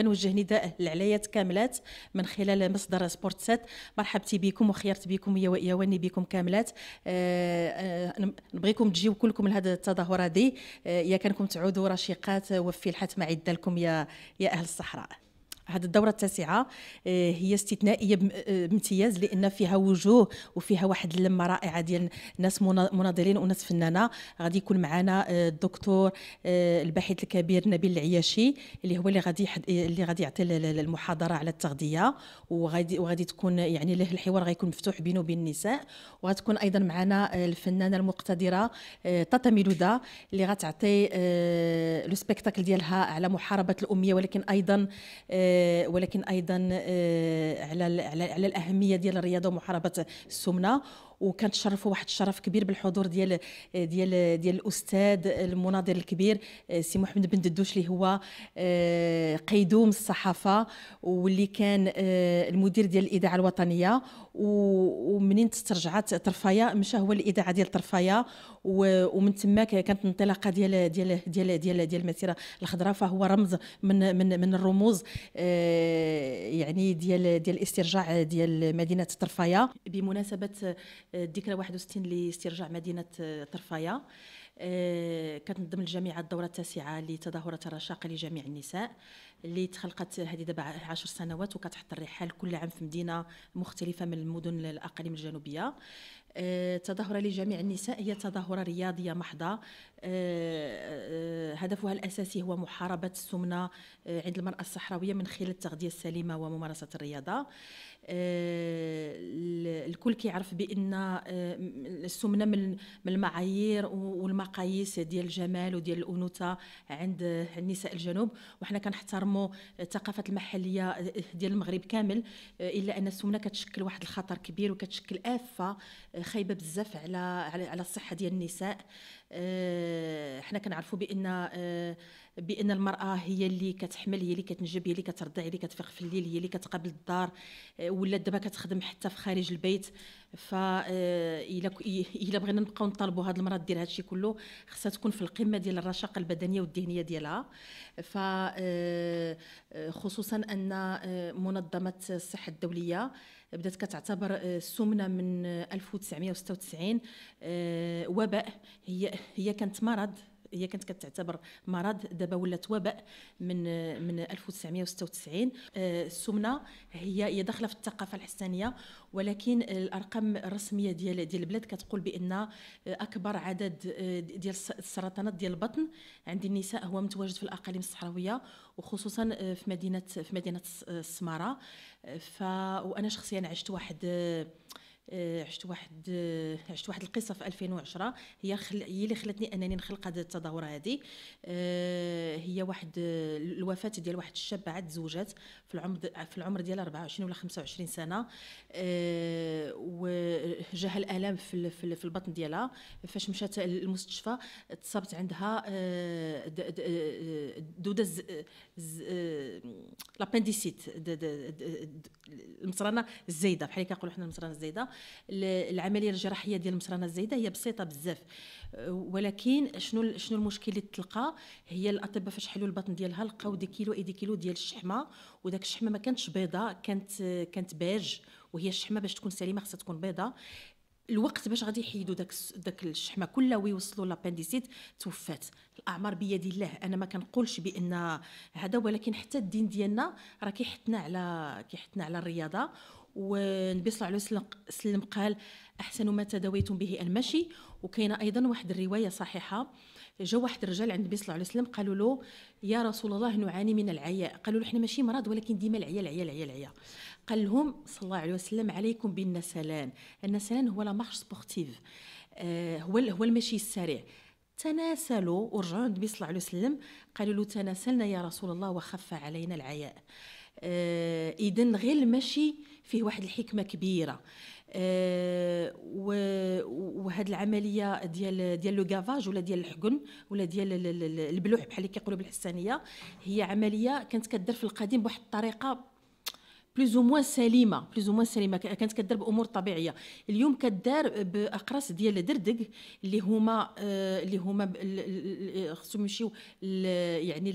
نوجه نداء للعلايات كاملات من خلال مصدر سبورت سات مرحبتي بكم وخيرت بكم ويواني بكم كاملات آه، آه، نبغيكم تجيو كلكم لهذا التظاهر هذه آه، يا كانكم تعودوا رشيقات وفي الحتمة عدة لكم يا يا أهل الصحراء هذه الدورة التاسعة آه، هي استثنائية آه، بامتياز لأن فيها وجوه وفيها واحد اللمة رائعة ديال ناس مناضلين وناس فنانة غادي يكون معنا آه، الدكتور الباحث الكبير نبيل العياشي اللي هو اللي غادي اللي غادي يعطي المحاضرة على التغذية وغادي وغادي تكون يعني له الحوار غيكون مفتوح بينه وبين النساء وغتكون أيضا معنا الفنانة المقتدرة طاطا ميلودا اللي غتعطي لو سبيكتاكل ديالها على محاربة الأمية ولكن أيضا آه، ولكن ايضا آه، على على الاهميه ديال الرياضه ومحاربه السمنه وكنتشرفوا واحد الشرف كبير بالحضور ديال ديال ديال الاستاذ المناضل الكبير آه، سي محمد بن ددوش اللي هو آه، قيدوم الصحافه واللي كان آه، المدير ديال الاذاعه الوطنيه ومنين تسترجعت طرفايا مشى هو الاذاعه ديال طرفايا ومن تما كانت الانطلاقه ديال ديال ديال ديال ديال المسيره الخضراء فهو رمز من من من الرموز يعني ديال ديال الاسترجاع ديال مدينه طرفايا بمناسبه الذكرى 61 لاسترجاع مدينه آه، طرفايه آه، ضمن الجامعه الدوره التاسعه لتظاهره الرشاقه لجميع النساء اللي تخلقت هذه دابا 10 سنوات وكتحط الرحال كل عام في مدينه مختلفه من المدن الاقاليم الجنوبيه آه، تظاهرة لجميع النساء هي تظاهرة رياضية محضة آه، آه، هدفها الأساسي هو محاربة السمنة عند المرأة الصحراوية من خلال التغذية السليمة وممارسة الرياضة الكل كيعرف بأن السمنة من المعايير والمقاييس ديال الجمال وديال الأنوثة عند النساء الجنوب وحنا كنحترم كيحترموا الثقافه المحليه آه، ديال المغرب كامل آه، الا ان السمنه كتشكل واحد الخطر كبير وكتشكل افه آه، خايبه بزاف على على الصحه ديال النساء حنا كنعرفوا بان بان المراه هي اللي كتحمل هي اللي كتنجب هي اللي كترضع هي اللي كتفيق في الليل هي اللي كتقابل الدار آه، ولات دابا كتخدم حتى في خارج البيت ف آه، الا الا بغينا نبقاو نطالبوا هاد المراه دير هادشي كله خصها تكون في القمه ديال الرشاقه البدنيه والذهنيه ديالها ف آه، خصوصا ان منظمه الصحه الدوليه بدات كتعتبر السمنه من 1996 وباء هي هي كانت مرض هي كانت كتعتبر مرض دابا ولات وباء من من 1996 آه، السمنه هي هي داخله في الثقافه الحسانيه ولكن الارقام الرسميه ديال ديال البلاد كتقول بان آه، اكبر عدد آه، ديال السرطانات ديال البطن عند النساء هو متواجد في الاقاليم الصحراويه وخصوصا في مدينه في مدينه السماره ف وانا شخصيا عشت واحد آه، عشت واحد آه، عشت واحد القصه في 2010 هي خل... هي اللي خلاتني انني نخلق هذه التظاهره هذه آه، هي واحد الوفاه ديال واحد الشابه عاد تزوجات في العمر في العمر ديال 24 ولا 25 سنه وجاها الالام في في البطن ديالها فاش مشات المستشفى تصابت عندها دوده لابنديسيت المصرانه الزايده بحال كنقولوا حنا المصرانه الزايده العمليه الجراحيه ديال المصرانه الزايده هي بسيطه بزاف ولكن شنو شنو المشكل اللي تلقى هي الاطباء فاش حلوا البطن ديالها لقاو دي كيلو اي دي كيلو ديال الشحمه وداك الشحمه ما كانتش بيضاء كانت كانت باج وهي الشحمه باش تكون سليمه خصها تكون بيضاء الوقت باش غادي يحيدوا داك داك الشحمه كلها ويوصلوا لابانديسيت توفات الاعمار بيد الله انا ما كنقولش بان هذا ولكن حتى الدين ديالنا راه كيحثنا على كيحثنا على الرياضه والنبي صلى الله عليه وسلم قال احسن ما تداويتم به المشي وكاينه ايضا واحد الروايه صحيحه جا واحد الرجال عند النبي صلى الله عليه وسلم قالوا له يا رسول الله نعاني من العياء قالوا له حنا ماشي مرض ولكن ديما العياء العياء العياء العياء قال لهم صلى الله عليه وسلم عليكم بالنسلان النسلان هو لا مارش سبورتيف آه، هو هو المشي السريع تناسلوا ورجعوا عند النبي صلى الله عليه وسلم قالوا له تناسلنا يا رسول الله وخف علينا العياء آه، اذا غير المشي فيه واحد الحكمه كبيره آه، وهاد العمليه ديال ديال لو كافاج ولا ديال الحقن ولا ديال البلوح بحال اللي كيقولوا بالحسانيه هي عمليه كانت كدار في القديم بواحد الطريقه بلوز او موان سليمه بلوز او موان سليمه كانت كدار بامور طبيعيه اليوم كدار باقراص ديال الدردق اللي هما آه، اللي هما خصهم يمشيو يعني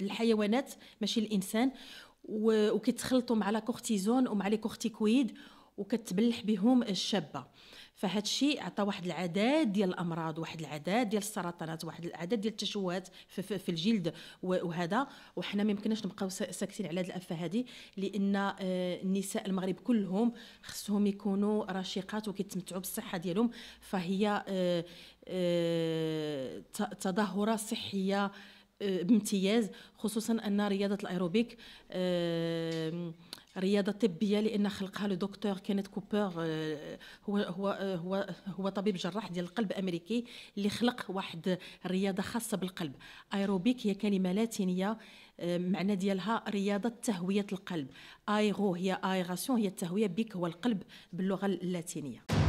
الحيوانات ماشي الانسان وكيتخلطوا مع لا كورتيزون ومع لي كورتيكويد وكتبلح بهم الشابه فهاد الشيء عطى واحد العدد ديال الامراض واحد العدد ديال السرطانات واحد العدد ديال التشوهات في, في, في الجلد وهذا وحنا ما يمكنناش نبقاو ساكتين على هذه الافه هذه لان آه، النساء المغرب كلهم خصهم يكونوا رشيقات وكيتمتعوا بالصحه ديالهم فهي آه، آه، تظاهره صحيه بامتياز خصوصا ان رياضه الايروبيك رياضه طبيه لان خلقها لو دكتور كانت كوبر آه، هو هو آه، هو هو طبيب جراح ديال القلب امريكي اللي خلق واحد رياضه خاصه بالقلب ايروبيك هي كلمه لاتينيه آه، معنى ديالها رياضه تهويه القلب ايرو هي ايغاسيون هي التهويه بيك هو القلب باللغه اللاتينيه